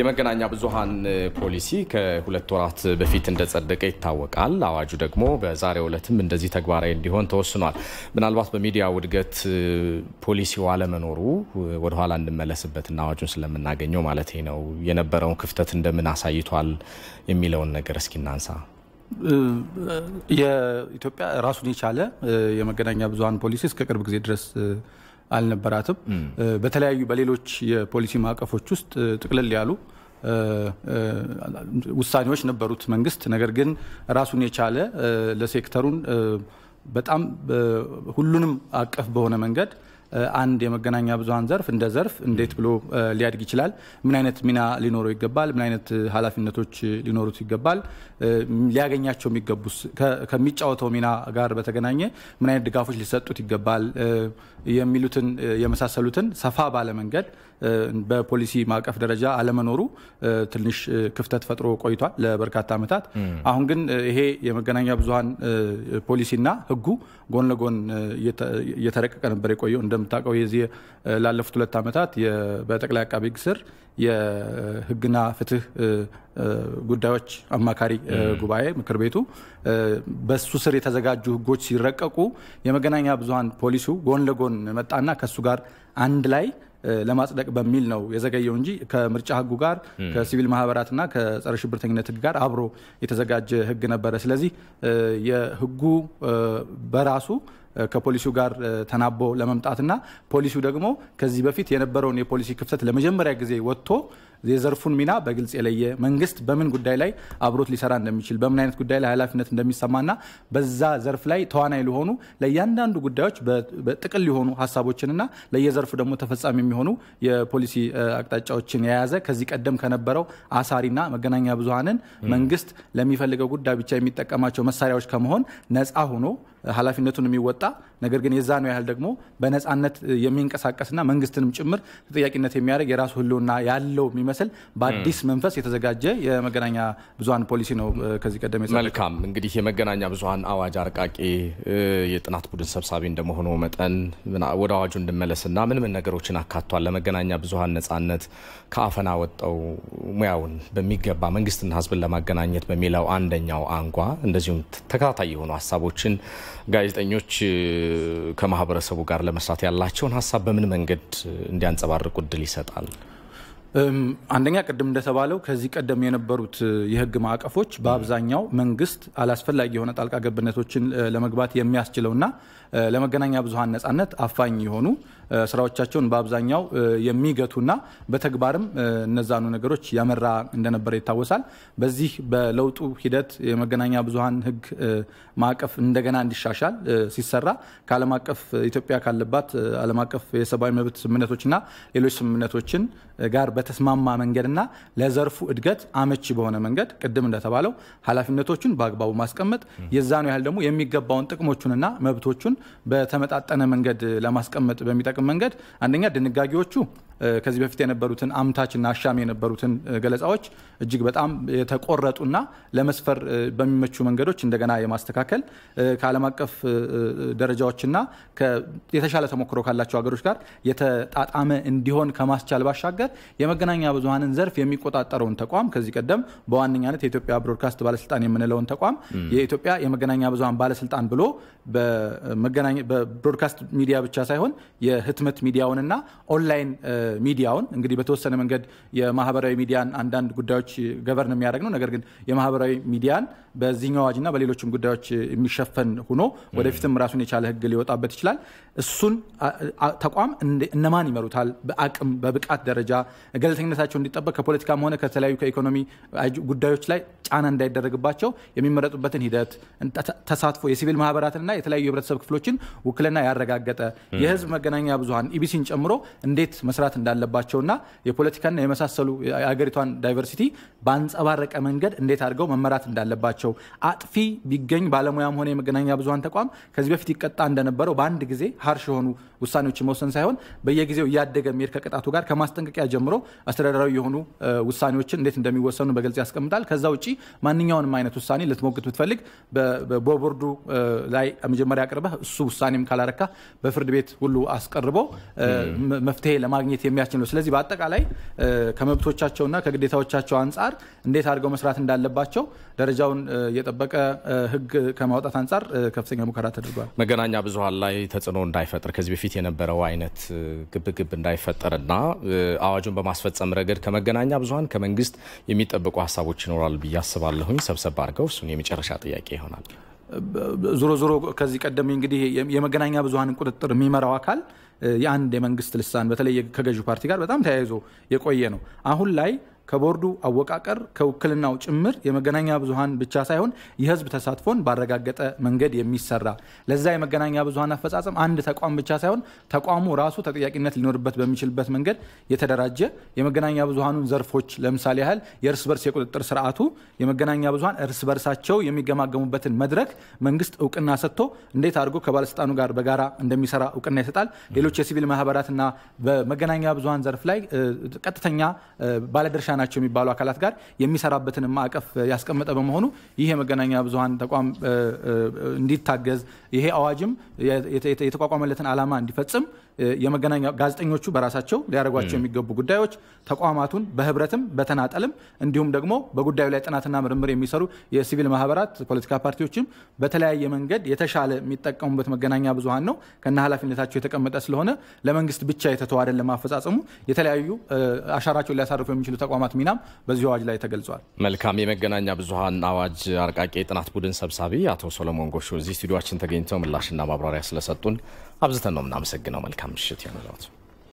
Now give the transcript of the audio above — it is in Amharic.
የመገናኛ ብዙሃን ፖሊሲ ከሁለት ወራት በፊት እንደጸደቀ ይታወቃል። አዋጁ ደግሞ በዛሬው ዕለትም እንደዚህ ተግባራዊ እንዲሆን ተወስኗል። ምናልባት በሚዲያ ውድገት ፖሊሲው አለመኖሩ ወደኋላ እንመለስበትና አዋጁን ስለምናገኘው ማለት ነው የነበረውን ክፍተት እንደምን አሳይቷል የሚለውን ነገር እስኪ እናንሳ። የኢትዮጵያ ራሱን የቻለ የመገናኛ ብዙሃን ፖሊሲ እስከ ቅርብ ጊዜ ድረስ አልነበራትም። በተለያዩ በሌሎች የፖሊሲ ማዕቀፎች ውስጥ ጥቅልል ያሉ ውሳኔዎች ነበሩት መንግስት። ነገር ግን ራሱን የቻለ ለሴክተሩን በጣም ሁሉንም አቀፍ በሆነ መንገድ አንድ የመገናኛ ብዙሀን ዘርፍ እንደ ዘርፍ እንዴት ብሎ ሊያድግ ይችላል? ምን አይነት ሚና ሊኖረው ይገባል? ምን አይነት ኃላፊነቶች ሊኖሩት ይገባል? ሊያገኛቸው የሚገቡስ ከሚጫወተው ሚና ጋር በተገናኘ ምን አይነት ድጋፎች ሊሰጡት ይገባል? የሚሉትን የመሳሰሉትን ሰፋ ባለ መንገድ በፖሊሲ ማዕቀፍ ደረጃ አለመኖሩ ትንሽ ክፍተት ፈጥሮ ቆይቷል ለበርካታ ዓመታት። አሁን ግን ይሄ የመገናኛ ብዙሀን ፖሊሲና ህጉ ጎን ለጎን እየተረቀቀ ነበር የቆየው እንደ እንደምታውቀው የዚህ ላለፉት ሁለት ዓመታት በጠቅላይ አቃቢ ሕግ ስር የህግና ፍትህ ጉዳዮች አማካሪ ጉባኤ ምክር ቤቱ በሱ ስር የተዘጋጁ ህጎች ሲረቀቁ የመገናኛ ብዙሀን ፖሊሲው ጎን ለጎን መጣና ከሱ ጋር አንድ ላይ ለማጽደቅ በሚል ነው የዘገየው እንጂ ከምርጫ ህጉ ጋር ከሲቪል ማህበራትና ከጸረ ሽብርተኝነት ህግ ጋር አብሮ የተዘጋጀ ህግ ነበረ። ስለዚህ የህጉ በራሱ ከፖሊሲው ጋር ተናቦ ለመምጣትና ፖሊሲው ደግሞ ከዚህ በፊት የነበረውን የፖሊሲ ክፍተት ለመጀመሪያ ጊዜ ወጥቶ የዘርፉን ሚና በግልጽ የለየ መንግስት በምን ጉዳይ ላይ አብሮት ሊሰራ እንደሚችል በምን አይነት ጉዳይ ላይ ኃላፊነት እንደሚሰማና በዛ ዘርፍ ላይ ተዋናይ ሊሆኑ ለእያንዳንዱ ጉዳዮች በጥቅል ሊሆኑ ሀሳቦችንና ለየዘርፉ ደግሞ ተፈጻሚ የሚሆኑ የፖሊሲ አቅጣጫዎችን የያዘ ከዚህ ቀደም ከነበረው አሳሪና መገናኛ ብዙሀንን መንግስት ለሚፈልገው ጉዳይ ብቻ የሚጠቀማቸው መሳሪያዎች ከመሆን ነፃ ሆኖ ኃላፊነቱን የሚወጣ ነገር ግን የዛ ነው ያህል ደግሞ በነፃነት የሚንቀሳቀስና መንግስትንም ጭምር ተጠያቂነት የሚያደርግ የራሱ ህልውና ያለው የሚመስል በአዲስ መንፈስ የተዘጋጀ የመገናኛ ብዙሀን ፖሊሲ ነው ከዚህ ቀደም መልካም እንግዲህ የመገናኛ ብዙሀን አዋጅ አርቃቂ የጥናት ቡድን ሰብሳቢ እንደመሆኑ መጠን ወደ አዋጁ እንድመለስና ምን ምን ነገሮችን አካቷል ለመገናኛ ብዙሀን ነጻነት ከአፈና ወጠው ሙያውን በሚገባ መንግስትና ህዝብን ለማገናኘት በሚለው አንደኛው አንጓ እንደዚሁም ተከታታይ የሆኑ ሀሳቦችን ጋዜጠኞች ከማህበረሰቡ ጋር ለመስራት ያላቸውን ሀሳብ በምን መንገድ እንዲያንጸባርቁ እድል ይሰጣል? አንደኛ ቅድም እንደተባለው ከዚህ ቀደም የነበሩት የህግ ማዕቀፎች በአብዛኛው መንግስት አላስፈላጊ የሆነ ጣልቃ ገብነቶችን ለመግባት የሚያስችለውና ለመገናኛ ብዙሀን ነጻነት አፋኝ የሆኑ ስራዎቻቸውን በአብዛኛው የሚገቱና በተግባርም እነዛኑ ነገሮች ያመራ እንደነበረ ይታወሳል። በዚህ በለውጡ ሂደት የመገናኛ ብዙሃን ህግ ማዕቀፍ እንደገና እንዲሻሻል ሲሰራ ከዓለም አቀፍ ኢትዮጵያ ካለባት ዓለም አቀፍ የሰብአዊ መብት ስምምነቶችና ሌሎች ስምምነቶችን ጋር በተስማማ መንገድና ለዘርፉ እድገት አመቺ በሆነ መንገድ ቅድም እንደተባለው ኃላፊነቶችን በአግባቡ ማስቀመጥ የዛኑ ያህል ደግሞ የሚገባውን ጥቅሞቹንና መብቶቹን በተመጣጠነ መንገድ ለማስቀመጥ በሚጠቅም የሚጠቅም መንገድ አንደኛ ድንጋጌዎቹ ከዚህ በፊት የነበሩትን አምታችና አሻሚ የነበሩትን ገለጻዎች እጅግ በጣም የተቆረጡና ለመስፈር በሚመቹ መንገዶች እንደገና የማስተካከል ከዓለም አቀፍ ደረጃዎችና የተሻለ ተሞክሮ ካላቸው ሀገሮች ጋር የተጣጣመ እንዲሆን ከማስቻል ባሻገር የመገናኛ ብዙሀንን ዘርፍ የሚቆጣጠረውን ተቋም ከዚህ ቀደም በዋነኛነት የኢትዮጵያ ብሮድካስት ባለስልጣን የምንለውን ተቋም የኢትዮጵያ የመገናኛ ብዙሀን ባለስልጣን ብሎ በብሮድካስት ሚዲያ ብቻ ሳይሆን የህትመት ሚዲያውንና ኦንላይን ሚዲያውን እንግዲህ በተወሰነ መንገድ የማህበራዊ ሚዲያን አንዳንድ ጉዳዮች ገቨርን የሚያደርግ ነው። ነገር ግን የማህበራዊ ሚዲያን በዚህኛው አዋጅና በሌሎችም ጉዳዮች የሚሸፈን ሆኖ ወደፊትም ራሱን የቻለ ህግ ሊወጣበት ይችላል። እሱን ተቋም እነማን ይመሩታል? በአቅም በብቃት ደረጃ ገለልተኝነታቸው እንዲጠበቅ ከፖለቲካም ሆነ ከተለያዩ ከኢኮኖሚ ጉዳዮች ላይ ጫና እንዳይደረግባቸው የሚመረጡበትን ሂደት ተሳትፎ የሲቪል ማህበራትንና የተለያዩ የህብረተሰብ ክፍሎችን ውክልና ያረጋገጠ የህዝብ መገናኛ ብዙሀን ኢቢሲን ጨምሮ እንዴት መስራት እንዳለባቸውና የፖለቲካና የመሳሰሉ የአገሪቷን ዳይቨርሲቲ በአንጸባረቀ መንገድ እንዴት አድርገው መመራት እንዳለባቸው ናቸው። አጥፊ ቢገኝ ባለሙያም ሆነ የመገናኛ ብዙሃን ተቋም ከዚህ በፊት ይቀጣ እንደነበረው በአንድ ጊዜ ሀርሽ የሆኑ ውሳኔዎችን መወሰን ሳይሆን በየጊዜው እያደገ መሄድ ከቅጣቱ ጋር ከማስጠንቀቂያ ጀምሮ አስተዳደራዊ የሆኑ ውሳኔዎችን እንዴት እንደሚወሰኑ በግልጽ ያስቀምጣል። ከዛ ውጭ ማንኛውንም አይነት ውሳኔ ልትሞግት ብትፈልግ በቦርዱ ላይ መጀመሪያ አቅርበህ እሱ ውሳኔም ካላረካ በፍርድ ቤት ሁሉ አስቀርቦ መፍትሄ ለማግኘት የሚያስችል ነው። ስለዚህ በአጠቃላይ ከመብቶቻቸውና ከግዴታዎቻቸው አንጻር እንዴት አድርገው መስራት እንዳለባቸው ደረጃውን የጠበቀ ህግ ከማውጣት አንጻር ከፍተኛ ሙከራ ተደርጓል። መገናኛ ብዙሀን ላይ ተጽዕኖ እንዳይፈጥር ከዚህ በፊት የነበረው አይነት ግብግብ እንዳይፈጠርና አዋጁን በማስፈጸም ረገድ ከመገናኛ ብዙሀን ከመንግስት የሚጠብቁ ሀሳቦች ይኖራሉ ብዬ አስባለሁኝ። ሰብሰብ አድርገው እሱን የመጨረሻ ጥያቄ ይሆናል። ዞሮ ዞሮ ከዚህ ቀደም እንግዲህ የመገናኛ ብዙኃንን ቁጥጥር የሚመራው አካል የአንድ የመንግስት ልሳን በተለይ ከገዢው ፓርቲ ጋር በጣም ተያይዞ የቆየ ነው። አሁን ላይ ከቦርዱ አወቃቀር ከውክልናው ጭምር የመገናኛ ብዙሀን ብቻ ሳይሆን የህዝብ ተሳትፎን ባረጋገጠ መንገድ የሚሰራ ለዛ የመገናኛ ብዙሀን አፈጻጸም አንድ ተቋም ብቻ ሳይሆን ተቋሙ ራሱ ተጠያቂነት ሊኖርበት በሚችልበት መንገድ የተደራጀ የመገናኛ ብዙሀኑን ዘርፎች ለምሳሌ ያህል የእርስ በርስ የቁጥጥር ስርዓቱ የመገናኛ ብዙሀን እርስ በርሳቸው የሚገማገሙበትን መድረክ መንግስት እውቅና ሰጥቶ እንዴት አድርጎ ከባለስልጣኑ ጋር በጋራ እንደሚሰራ እውቅና ይሰጣል። ሌሎች የሲቪል ማህበራትና በመገናኛ ብዙሀን ዘርፍ ላይ ቀጥተኛ ባለድርሻ ናቸው የሚባሉ አካላት ጋር የሚሰራበትን ማዕቀፍ ያስቀመጠ በመሆኑ ይህ የመገናኛ ብዙሀን ተቋም እንዲታገዝ ይሄ አዋጅም የተቋቋመለትን ዓላማ እንዲፈጽም የመገናኛ ጋዜጠኞቹ በራሳቸው ሊያደርጓቸው የሚገቡ ጉዳዮች ተቋማቱን በህብረትም በተናጠልም እንዲሁም ደግሞ በጉዳዩ ላይ ጥናትና ምርምር የሚሰሩ የሲቪል ማህበራት፣ ፖለቲካ ፓርቲዎችም በተለያየ መንገድ የተሻለ የሚጠቀሙበት መገናኛ ብዙሀን ነው። ከነ ኃላፊነታቸው የተቀመጠ ስለሆነ ለመንግስት ብቻ የተተዋደ አይደለም አፈጻጸሙ። የተለያዩ አሻራቸውን ሊያሳርፉ የሚችሉ ተቋማት ሚናም በዚሁ አዋጅ ላይ ተገልጿል። መልካም። የመገናኛ ብዙሀን አዋጅ አርቃቂ የጥናት ቡድን ሰብሳቢ አቶ ሶሎሞን ጎሾ እዚህ ስቱዲዮችን ተገኝተው ምላሽና ማብራሪያ ስለሰጡን አብዝተን ነው የምናመሰግነው። መልካም kam shitty on a lot.